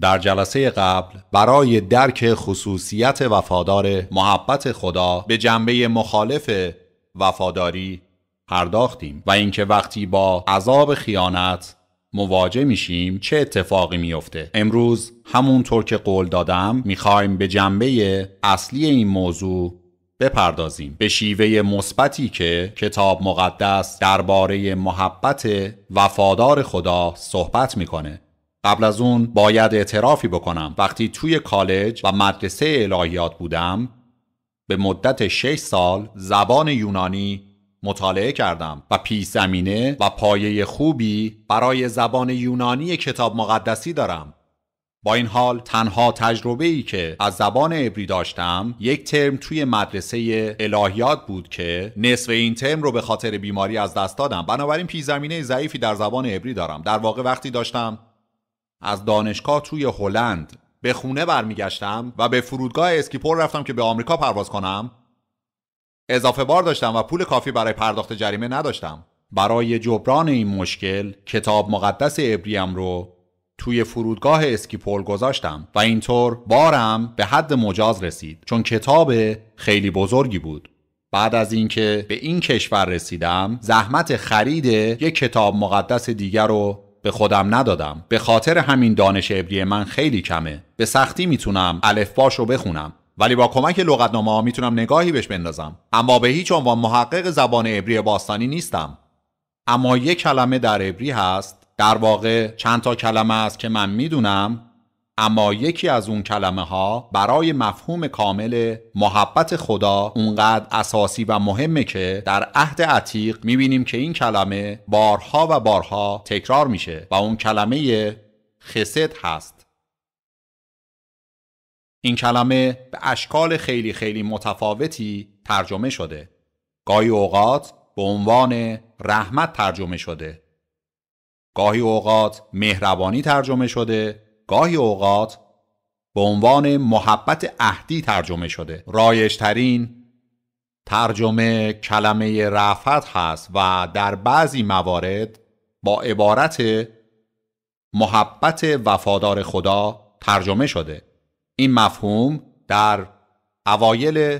در جلسه قبل برای درک خصوصیت وفادار محبت خدا به جنبه مخالف وفاداری پرداختیم و اینکه وقتی با عذاب خیانت مواجه میشیم چه اتفاقی میفته امروز همونطور که قول دادم میخوایم به جنبه اصلی این موضوع بپردازیم به شیوه مثبتی که کتاب مقدس درباره محبت وفادار خدا صحبت میکنه قبل از اون باید اعترافی بکنم وقتی توی کالج و مدرسه الهیات بودم به مدت 6 سال زبان یونانی مطالعه کردم و پی زمینه و پایه خوبی برای زبان یونانی کتاب مقدسی دارم با این حال تنها تجربه ای که از زبان عبری داشتم یک ترم توی مدرسه الهیات بود که نصف این ترم رو به خاطر بیماری از دست دادم بنابراین پیش زمینه ضعیفی در زبان عبری دارم در واقع وقتی داشتم از دانشگاه توی هلند به خونه برمیگشتم و به فرودگاه اسکیپور رفتم که به آمریکا پرواز کنم اضافه بار داشتم و پول کافی برای پرداخت جریمه نداشتم برای جبران این مشکل کتاب مقدس ابریم رو توی فرودگاه اسکیپول گذاشتم و اینطور بارم به حد مجاز رسید چون کتاب خیلی بزرگی بود بعد از اینکه به این کشور رسیدم زحمت خرید یک کتاب مقدس دیگر رو به خودم ندادم به خاطر همین دانش عبری من خیلی کمه به سختی میتونم باش رو بخونم ولی با کمک لغتنامه ها میتونم نگاهی بهش بندازم اما به هیچ عنوان محقق زبان عبری باستانی نیستم اما یک کلمه در عبری هست در واقع چند تا کلمه است که من میدونم اما یکی از اون کلمه ها برای مفهوم کامل محبت خدا اونقدر اساسی و مهمه که در عهد عتیق میبینیم که این کلمه بارها و بارها تکرار میشه و اون کلمه خسد هست این کلمه به اشکال خیلی خیلی متفاوتی ترجمه شده گاهی اوقات به عنوان رحمت ترجمه شده گاهی اوقات مهربانی ترجمه شده گاهی اوقات به عنوان محبت عهدی ترجمه شده رایشترین ترجمه کلمه رفت هست و در بعضی موارد با عبارت محبت وفادار خدا ترجمه شده این مفهوم در اوایل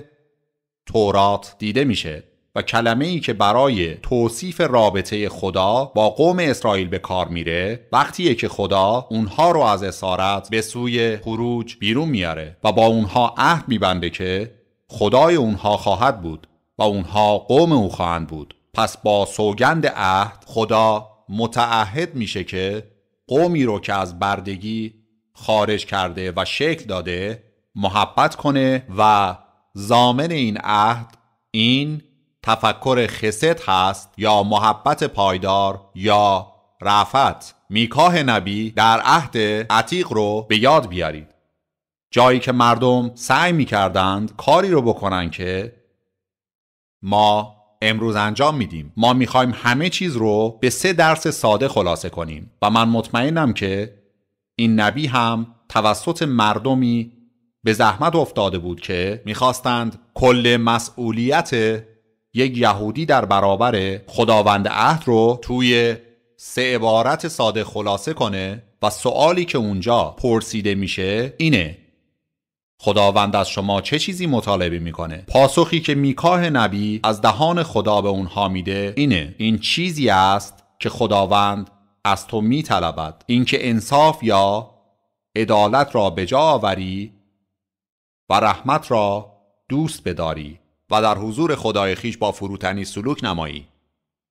تورات دیده میشه و کلمه ای که برای توصیف رابطه خدا با قوم اسرائیل به کار میره وقتیه که خدا اونها رو از اسارت به سوی خروج بیرون میاره و با اونها عهد میبنده که خدای اونها خواهد بود و اونها قوم او خواهند بود پس با سوگند عهد خدا متعهد میشه که قومی رو که از بردگی خارج کرده و شکل داده محبت کنه و زامن این عهد این تفکر خست هست یا محبت پایدار یا رعفت میکاه نبی در عهد عتیق رو به یاد بیارید جایی که مردم سعی میکردند کاری رو بکنن که ما امروز انجام میدیم ما میخوایم همه چیز رو به سه درس ساده خلاصه کنیم و من مطمئنم که این نبی هم توسط مردمی به زحمت افتاده بود که میخواستند کل مسئولیت یک یهودی در برابر خداوند عهد رو توی سه عبارت ساده خلاصه کنه و سوالی که اونجا پرسیده میشه اینه خداوند از شما چه چیزی مطالبه میکنه پاسخی که میکاه نبی از دهان خدا به اونها میده اینه این چیزی است که خداوند از تو میطلبد اینکه انصاف یا عدالت را به جا آوری و رحمت را دوست بداری و در حضور خدای خیش با فروتنی سلوک نمایی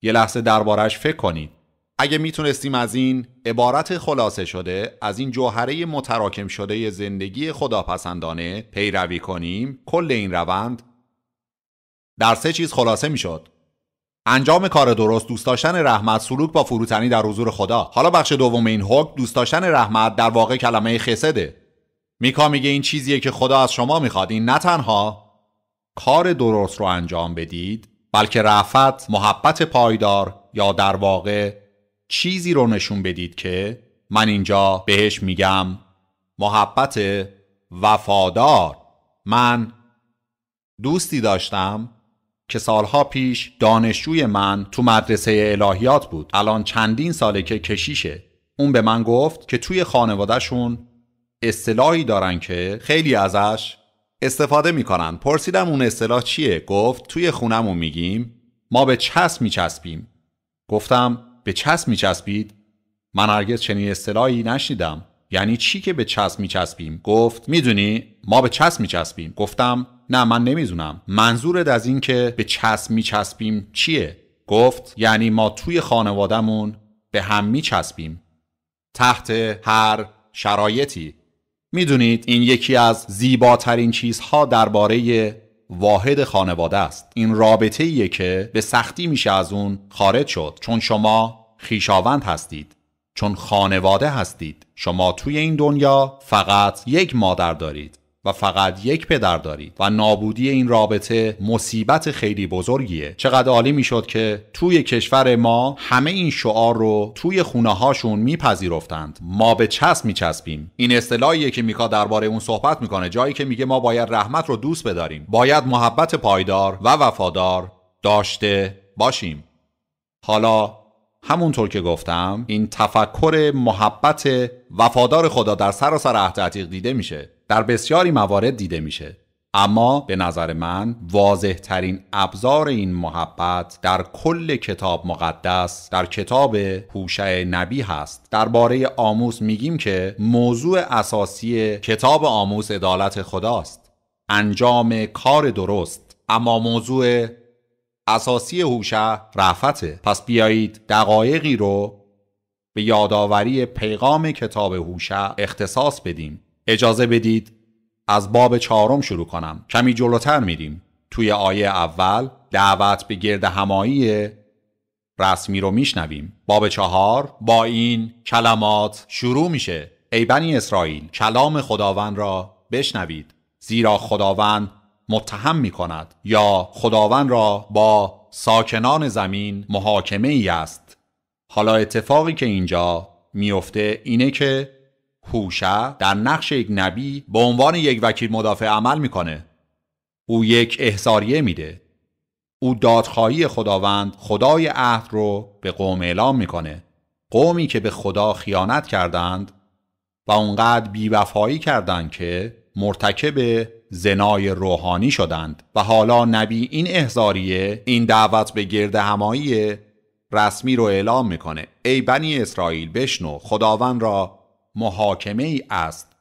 یه لحظه دربارش فکر کنید اگه میتونستیم از این عبارت خلاصه شده از این جوهره متراکم شده زندگی خداپسندانه پیروی کنیم کل این روند در سه چیز خلاصه میشد انجام کار درست دوست داشتن رحمت سلوک با فروتنی در حضور خدا حالا بخش دوم این حکم دوست داشتن رحمت در واقع کلمه خسده میکا میگه این چیزیه که خدا از شما میخواد این نه تنها کار درست رو انجام بدید بلکه رفت محبت پایدار یا در واقع چیزی رو نشون بدید که من اینجا بهش میگم محبت وفادار من دوستی داشتم که سالها پیش دانشجوی من تو مدرسه الهیات بود الان چندین ساله که کشیشه اون به من گفت که توی خانوادهشون اصطلاحی دارن که خیلی ازش استفاده میکنن پرسیدم اون اصطلاح چیه گفت توی خونمون میگیم ما به چسب میچسبیم گفتم به چسب میچسبید من هرگز چنین اصطلاحی نشنیدم یعنی چی که به چسب میچسبیم گفت میدونی ما به چسب میچسبیم گفتم نه من نمیدونم منظورت از اینکه که به چسب میچسبیم چیه گفت یعنی ما توی خانوادهمون به هم میچسبیم تحت هر شرایطی میدونید این یکی از زیباترین چیزها درباره واحد خانواده است این رابطه که به سختی میشه از اون خارج شد چون شما خیشاوند هستید چون خانواده هستید شما توی این دنیا فقط یک مادر دارید و فقط یک پدر دارید و نابودی این رابطه مصیبت خیلی بزرگیه چقدر عالی میشد که توی کشور ما همه این شعار رو توی خونه هاشون میپذیرفتند ما به چسب میچسبیم این اصطلاحیه که میکا درباره اون صحبت میکنه جایی که میگه ما باید رحمت رو دوست بداریم باید محبت پایدار و وفادار داشته باشیم حالا همونطور که گفتم این تفکر محبت وفادار خدا در سراسر عهد عتیق دیده میشه در بسیاری موارد دیده میشه اما به نظر من واضح ترین ابزار این محبت در کل کتاب مقدس در کتاب هوشع نبی هست درباره آموس میگیم که موضوع اساسی کتاب آموس عدالت خداست انجام کار درست اما موضوع اساسی هوش رفته پس بیایید دقایقی رو به یادآوری پیغام کتاب هوش اختصاص بدیم اجازه بدید از باب چهارم شروع کنم کمی جلوتر میریم توی آیه اول دعوت به گرد همایی رسمی رو میشنویم باب چهار با این کلمات شروع میشه ای بنی اسرائیل کلام خداوند را بشنوید زیرا خداوند متهم می کند یا خداوند را با ساکنان زمین محاکمه ای است حالا اتفاقی که اینجا میافته اینه که هوشه در نقش یک نبی به عنوان یک وکیل مدافع عمل میکنه او یک احساریه میده او دادخواهی خداوند خدای عهد رو به قوم اعلام میکنه قومی که به خدا خیانت کردند و اونقدر بیوفایی کردند که مرتکب زنای روحانی شدند و حالا نبی این احزاریه این دعوت به گرد همایی رسمی رو اعلام میکنه ای بنی اسرائیل بشنو خداوند را محاکمه ای است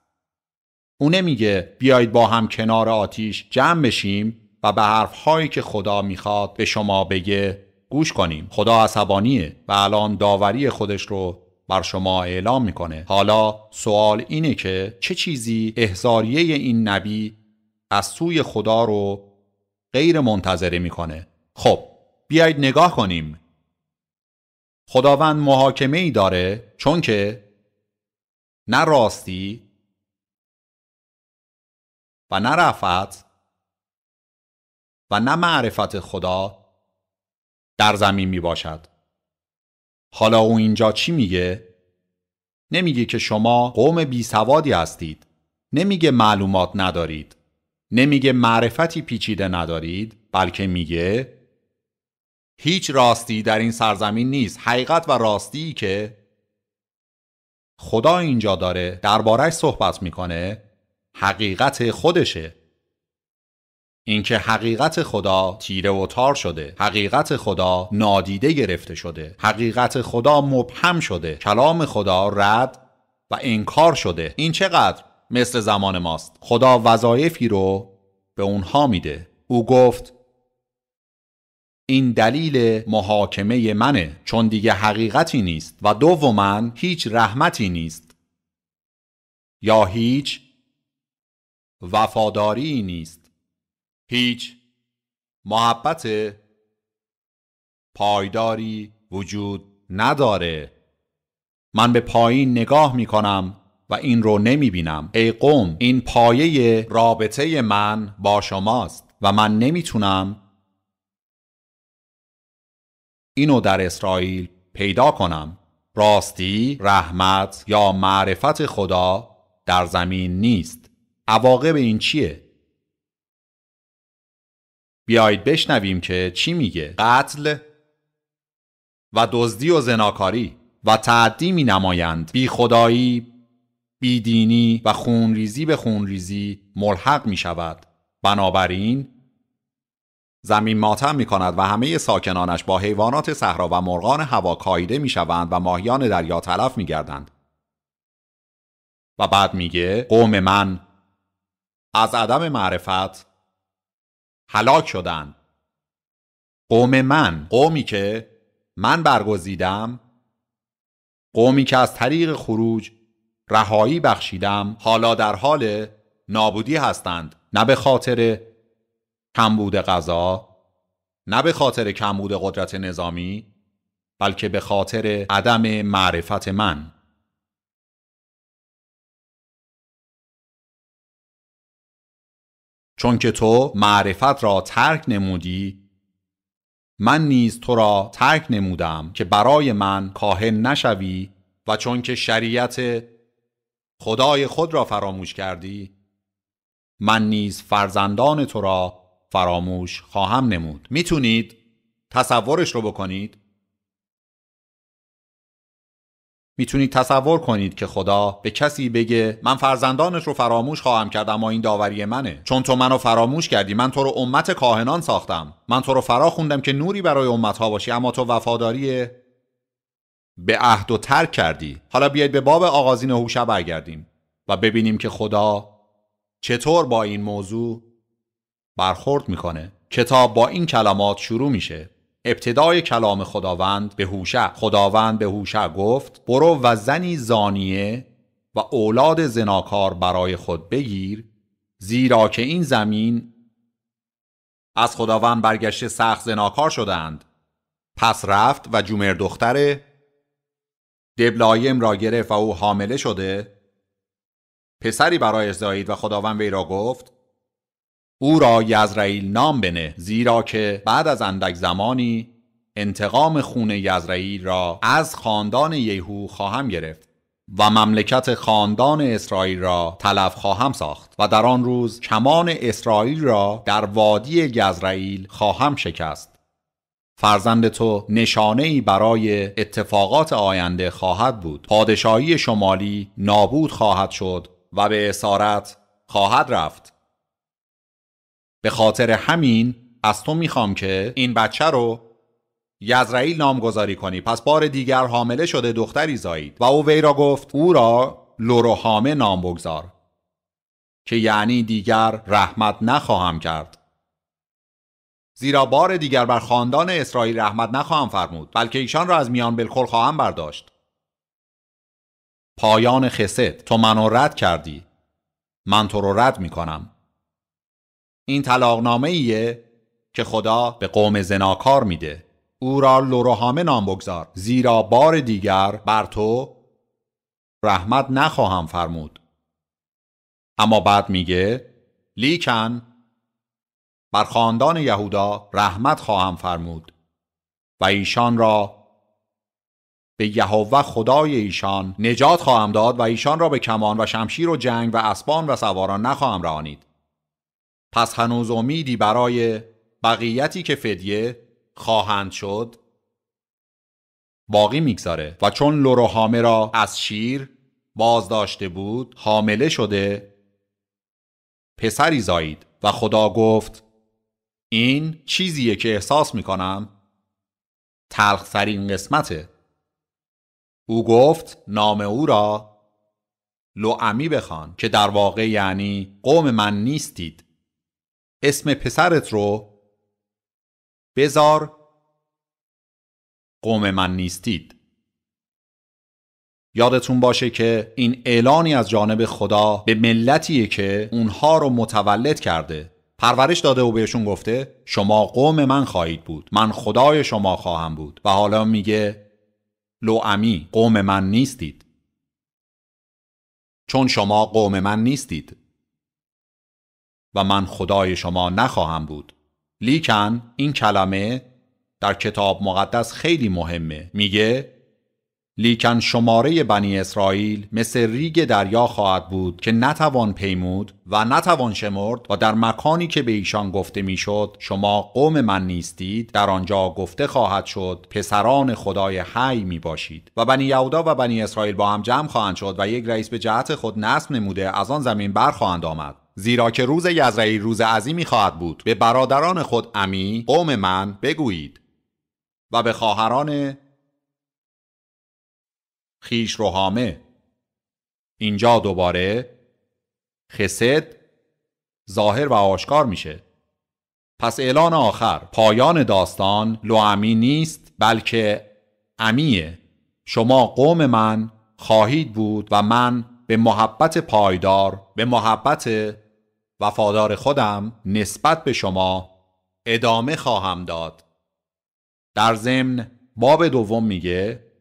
او نمیگه بیایید با هم کنار آتیش جمع بشیم و به حرفهایی که خدا میخواد به شما بگه گوش کنیم خدا عصبانیه و الان داوری خودش رو بر شما اعلام میکنه حالا سوال اینه که چه چیزی احزاریه این نبی از سوی خدا رو غیر منتظره میکنه خب بیایید نگاه کنیم خداوند محاکمه ای داره چون که نه راستی و نه رفعت و نه معرفت خدا در زمین می باشد حالا او اینجا چی میگه؟ نمیگه که شما قوم بی سوادی هستید نمیگه معلومات ندارید نمیگه معرفتی پیچیده ندارید بلکه میگه هیچ راستی در این سرزمین نیست حقیقت و راستی که خدا اینجا داره دربارش صحبت میکنه حقیقت خودشه اینکه حقیقت خدا تیره و تار شده حقیقت خدا نادیده گرفته شده حقیقت خدا مبهم شده کلام خدا رد و انکار شده این چقدر مثل زمان ماست خدا وظایفی رو به اونها میده او گفت این دلیل محاکمه منه چون دیگه حقیقتی نیست و من هیچ رحمتی نیست یا هیچ وفاداری نیست هیچ محبت پایداری وجود نداره من به پایین نگاه می و این رو نمی بینم ای قوم این پایه رابطه من با شماست و من نمیتونم اینو در اسرائیل پیدا کنم راستی، رحمت یا معرفت خدا در زمین نیست عواقب این چیه؟ بیایید بشنویم که چی میگه قتل و دزدی و زناکاری و تعدی می نمایند بی خدایی بیدینی و خونریزی به خونریزی ملحق می شود بنابراین زمین ماتم می کند و همه ساکنانش با حیوانات صحرا و مرغان هوا کایده می شوند و ماهیان دریا تلف می گردند. و بعد میگه قوم من از عدم معرفت هلاک شدن قوم من قومی که من برگزیدم قومی که از طریق خروج رهایی بخشیدم حالا در حال نابودی هستند نه به خاطر کمبود غذا نه به خاطر کمبود قدرت نظامی بلکه به خاطر عدم معرفت من چون تو معرفت را ترک نمودی من نیز تو را ترک نمودم که برای من کاهن نشوی و چون که شریعت خدای خود را فراموش کردی من نیز فرزندان تو را فراموش خواهم نمود میتونید تصورش رو بکنید میتونید تصور کنید که خدا به کسی بگه من فرزندانش رو فراموش خواهم کرد اما این داوری منه چون تو منو فراموش کردی من تو رو امت کاهنان ساختم من تو رو فرا خوندم که نوری برای امتها باشی اما تو وفاداری به عهد و ترک کردی حالا بیاید به باب آغازین هوشه برگردیم و ببینیم که خدا چطور با این موضوع برخورد میکنه کتاب با این کلمات شروع میشه ابتدای کلام خداوند به هوشه خداوند به هوشه گفت برو و زنی زانیه و اولاد زناکار برای خود بگیر زیرا که این زمین از خداوند برگشته سخت زناکار شدند پس رفت و جومر دختر دبلایم را گرفت و او حامله شده پسری برای ازدایید و خداوند وی را گفت او را یزرائیل نام بنه زیرا که بعد از اندک زمانی انتقام خون یزرائیل را از خاندان یهو خواهم گرفت و مملکت خاندان اسرائیل را تلف خواهم ساخت و در آن روز کمان اسرائیل را در وادی یزرائیل خواهم شکست فرزند تو نشانه برای اتفاقات آینده خواهد بود پادشاهی شمالی نابود خواهد شد و به اسارت خواهد رفت به خاطر همین از تو میخوام که این بچه رو یزرائیل نامگذاری کنی پس بار دیگر حامله شده دختری زایید و او وی را گفت او را لوروهامه نام بگذار که یعنی دیگر رحمت نخواهم کرد زیرا بار دیگر بر خاندان اسرائیل رحمت نخواهم فرمود بلکه ایشان را از میان بلکل خواهم برداشت پایان خسد تو منو رد کردی من تو رو رد میکنم این طلاقنامه ایه که خدا به قوم زناکار میده او را لروهامه نام بگذار زیرا بار دیگر بر تو رحمت نخواهم فرمود اما بعد میگه لیکن بر خاندان یهودا رحمت خواهم فرمود و ایشان را به یهوه خدای ایشان نجات خواهم داد و ایشان را به کمان و شمشیر و جنگ و اسبان و سواران نخواهم رانید پس هنوز امیدی برای بقیتی که فدیه خواهند شد باقی میگذاره و چون لوروحامه را از شیر داشته بود حامله شده پسری زایید و خدا گفت این چیزیه که احساس میکنم تلخترین قسمته او گفت نام او را لعمی بخوان که در واقع یعنی قوم من نیستید اسم پسرت رو بزار قوم من نیستید یادتون باشه که این اعلانی از جانب خدا به ملتیه که اونها رو متولد کرده پرورش داده و بهشون گفته شما قوم من خواهید بود من خدای شما خواهم بود و حالا میگه امی، قوم من نیستید چون شما قوم من نیستید و من خدای شما نخواهم بود لیکن این کلمه در کتاب مقدس خیلی مهمه میگه لیکن شماره بنی اسرائیل مثل ریگ دریا خواهد بود که نتوان پیمود و نتوان شمرد و در مکانی که به ایشان گفته میشد شما قوم من نیستید در آنجا گفته خواهد شد پسران خدای حی می باشید و بنی یهودا و بنی اسرائیل با هم جمع خواهند شد و یک رئیس به جهت خود نصب نموده از آن زمین برخواهند آمد زیرا که روز یزرعیل روز عظیمی خواهد بود به برادران خود امی قوم من بگویید و به خواهران خیش روحامه اینجا دوباره خسد ظاهر و آشکار میشه پس اعلان آخر پایان داستان لوامی نیست بلکه امیه شما قوم من خواهید بود و من به محبت پایدار به محبت وفادار خودم نسبت به شما ادامه خواهم داد در ضمن باب دوم میگه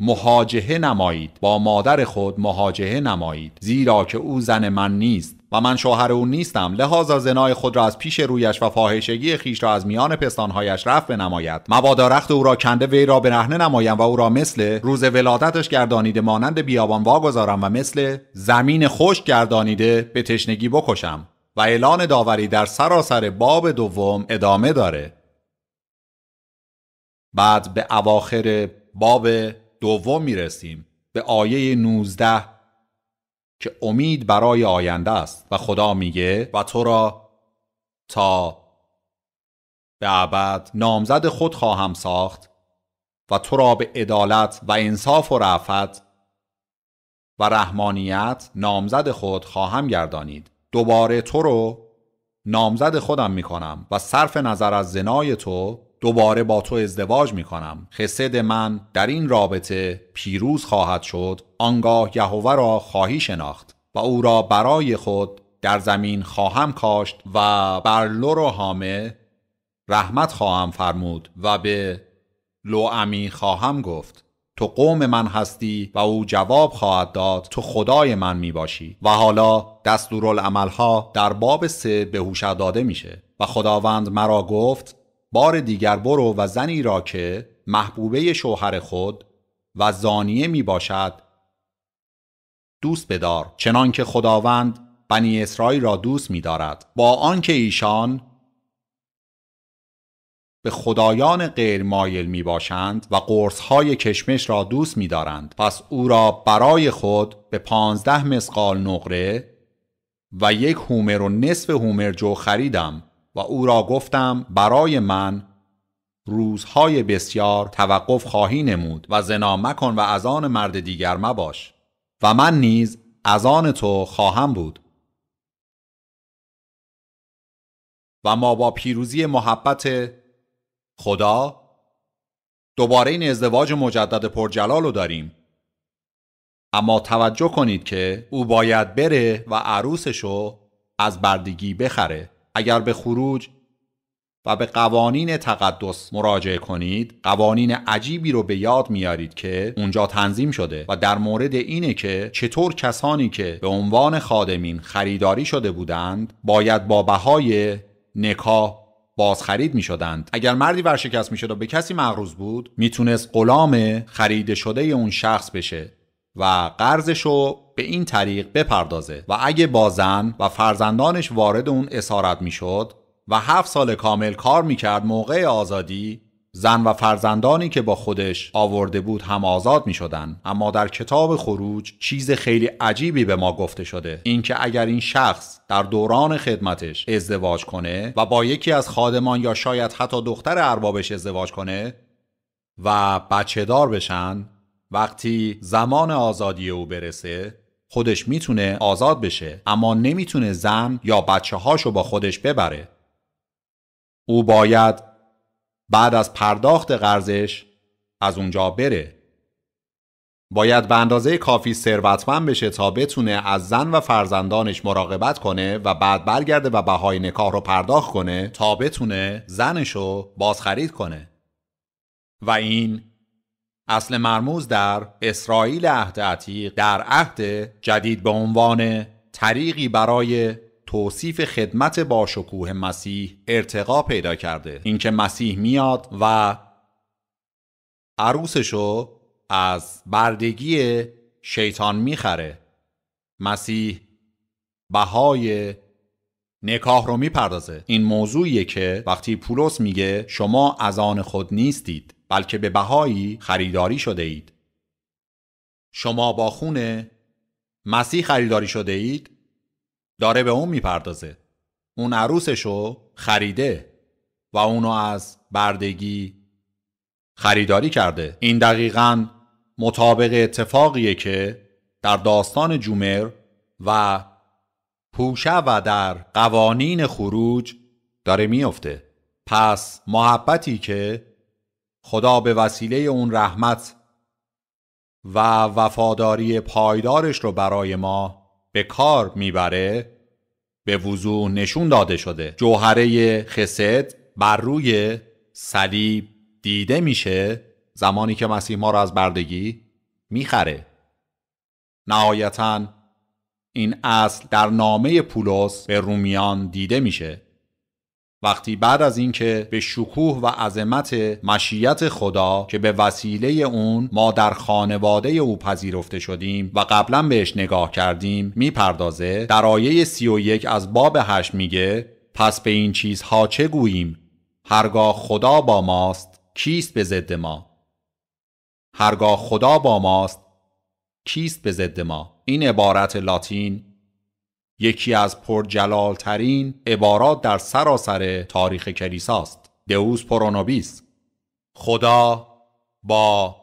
مهاجهه نمایید با مادر خود مهاجهه نمایید زیرا که او زن من نیست و من شوهر او نیستم لحاظا زنای خود را از پیش رویش و فاحشگی خیش را از میان پستانهایش رفع نماید مبادا رخت او را کنده وی را به رهنه نمایم و او را مثل روز ولادتش گردانیده مانند بیابان واگذارم و مثل زمین خشک گردانیده به تشنگی بکشم و اعلان داوری در سراسر باب دوم ادامه داره بعد به اواخر باب دوم میرسیم به آیه 19 که امید برای آینده است و خدا میگه و تو را تا به ابد نامزد خود خواهم ساخت و تو را به عدالت و انصاف و رعفت و رحمانیت نامزد خود خواهم گردانید دوباره تو رو نامزد خودم میکنم و صرف نظر از زنای تو دوباره با تو ازدواج می کنم خسد من در این رابطه پیروز خواهد شد آنگاه یهوه را خواهی شناخت و او را برای خود در زمین خواهم کاشت و بر لور و حامه رحمت خواهم فرمود و به لوامی خواهم گفت تو قوم من هستی و او جواب خواهد داد تو خدای من می باشی و حالا دستورالعملها در باب سه به داده میشه و خداوند مرا گفت بار دیگر برو و زنی را که محبوبه شوهر خود و زانیه می باشد دوست بدار چنان که خداوند بنی اسرائیل را دوست می دارد با آنکه ایشان به خدایان مایل می باشند و قرص های کشمش را دوست می دارند پس او را برای خود به پانزده مسقال نقره و یک هومر و نصف هومر جو خریدم و او را گفتم برای من روزهای بسیار توقف خواهی نمود و زنا مکن و از آن مرد دیگر باش و من نیز از آن تو خواهم بود و ما با پیروزی محبت خدا دوباره این ازدواج مجدد پرجلال رو داریم اما توجه کنید که او باید بره و عروسشو از بردگی بخره اگر به خروج و به قوانین تقدس مراجعه کنید قوانین عجیبی رو به یاد میارید که اونجا تنظیم شده و در مورد اینه که چطور کسانی که به عنوان خادمین خریداری شده بودند باید با بهای نکاح بازخرید می شدند. اگر مردی ورشکست می شد و به کسی مغروز بود میتونست غلام خریده شده اون شخص بشه و قرضش رو به این طریق بپردازه و اگه با زن و فرزندانش وارد اون اسارت میشد و هفت سال کامل کار میکرد موقع آزادی زن و فرزندانی که با خودش آورده بود هم آزاد می شدن. اما در کتاب خروج چیز خیلی عجیبی به ما گفته شده اینکه اگر این شخص در دوران خدمتش ازدواج کنه و با یکی از خادمان یا شاید حتی دختر اربابش ازدواج کنه و بچه دار بشن وقتی زمان آزادی او برسه خودش میتونه آزاد بشه اما نمیتونه زن یا بچه هاشو با خودش ببره او باید بعد از پرداخت قرضش از اونجا بره باید به اندازه کافی ثروتمند بشه تا بتونه از زن و فرزندانش مراقبت کنه و بعد برگرده و بهای نکاح رو پرداخت کنه تا بتونه زنشو بازخرید کنه و این اصل مرموز در اسرائیل عهد عتیق در عهد جدید به عنوان طریقی برای توصیف خدمت با شکوه مسیح ارتقا پیدا کرده اینکه مسیح میاد و عروسشو از بردگی شیطان میخره مسیح بهای نکاح رو میپردازه این موضوعیه که وقتی پولس میگه شما از آن خود نیستید بلکه به بهایی خریداری شده اید شما با خون مسیح خریداری شده اید داره به اون میپردازه اون عروسشو خریده و اونو از بردگی خریداری کرده این دقیقا مطابق اتفاقیه که در داستان جومر و پوشه و در قوانین خروج داره میفته پس محبتی که خدا به وسیله اون رحمت و وفاداری پایدارش رو برای ما به کار میبره به وضوح نشون داده شده جوهره خسد بر روی صلیب دیده میشه زمانی که مسیح ما را از بردگی میخره نهایتا این اصل در نامه پولس به رومیان دیده میشه وقتی بعد از اینکه به شکوه و عظمت مشیت خدا که به وسیله اون ما در خانواده او پذیرفته شدیم و قبلا بهش نگاه کردیم میپردازه در آیه 31 از باب 8 میگه پس به این چیزها چه گوییم هرگاه خدا با ماست کیست به ضد ما هرگاه خدا با ماست کیست به ضد ما این عبارت لاتین یکی از پرجلالترین عبارات در سراسر تاریخ کلیساست دئوس پرونوبیس خدا با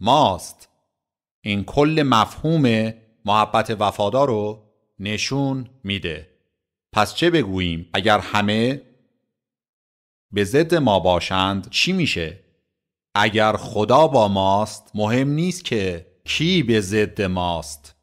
ماست این کل مفهوم محبت وفادار رو نشون میده پس چه بگوییم اگر همه به ضد ما باشند چی میشه اگر خدا با ماست مهم نیست که کی به ضد ماست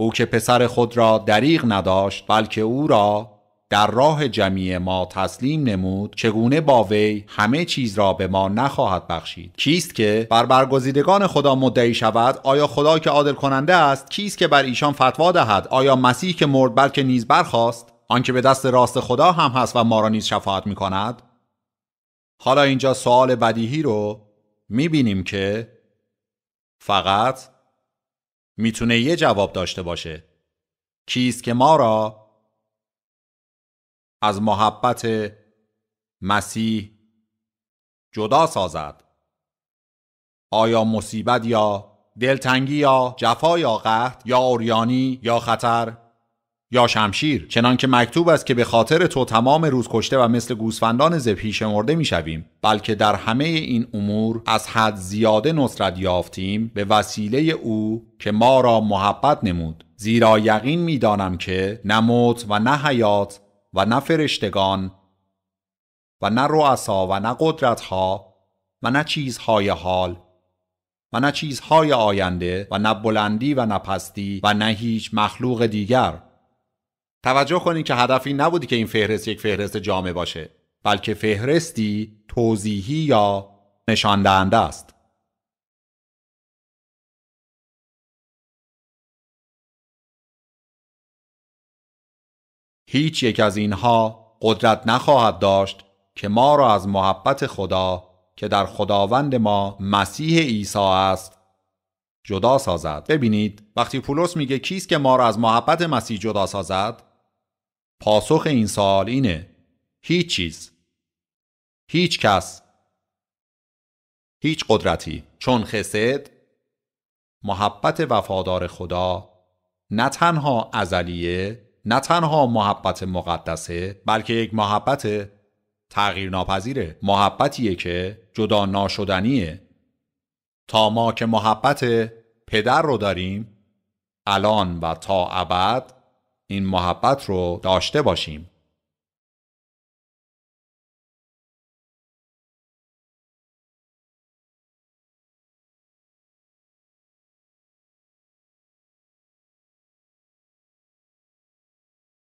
او که پسر خود را دریغ نداشت بلکه او را در راه جمیع ما تسلیم نمود چگونه با وی همه چیز را به ما نخواهد بخشید کیست که بر برگزیدگان خدا مدعی شود آیا خدا که عادل کننده است کیست که بر ایشان فتوا دهد آیا مسیح که مرد بلکه نیز برخواست آنکه به دست راست خدا هم هست و ما را نیز شفاعت می کند حالا اینجا سوال بدیهی رو می بینیم که فقط میتونه یه جواب داشته باشه کیست که ما را از محبت مسیح جدا سازد آیا مصیبت یا دلتنگی یا جفا یا قحط یا اوریانی یا خطر یا شمشیر چنان که مکتوب است که به خاطر تو تمام روز کشته و مثل گوسفندان زپی شمرده میشویم بلکه در همه این امور از حد زیاده نصرت یافتیم به وسیله او که ما را محبت نمود زیرا یقین میدانم که نه موت و نه حیات و نه فرشتگان و نه رؤسا و نه ها و نه چیزهای حال و نه چیزهای آینده و نه بلندی و نه پستی و نه هیچ مخلوق دیگر توجه کنید که هدف این نبودی که این فهرست یک فهرست جامع باشه بلکه فهرستی توضیحی یا نشان دهنده است هیچ یک از اینها قدرت نخواهد داشت که ما را از محبت خدا که در خداوند ما مسیح عیسی است جدا سازد ببینید وقتی پولس میگه کیست که ما را از محبت مسیح جدا سازد پاسخ این سوال اینه هیچ چیز هیچ کس هیچ قدرتی چون خسد محبت وفادار خدا نه تنها ازلیه نه تنها محبت مقدسه بلکه یک محبت تغییر ناپذیره محبتیه که جدا ناشدنیه تا ما که محبت پدر رو داریم الان و تا ابد این محبت رو داشته باشیم